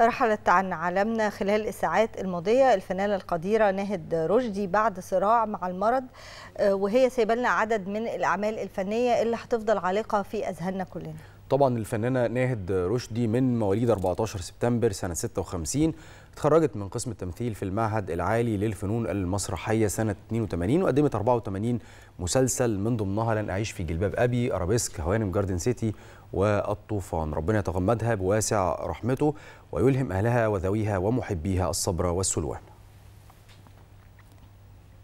رحلت عن عالمنا خلال الساعات الماضية الفنانة القديرة ناهد رشدي بعد صراع مع المرض آه، وهي سايبه لنا عدد من الأعمال الفنية اللي هتفضل عالقة في أذهاننا كلنا طبعا الفنانه ناهد رشدي من مواليد 14 سبتمبر سنه 56 اتخرجت من قسم التمثيل في المعهد العالي للفنون المسرحيه سنه 82 وقدمت 84 مسلسل من ضمنها لن اعيش في جلباب ابي ارابيسك هوانم جاردن سيتي والطوفان ربنا يتغمدها بواسع رحمته ويلهم اهلها وذويها ومحبيها الصبر والسلوان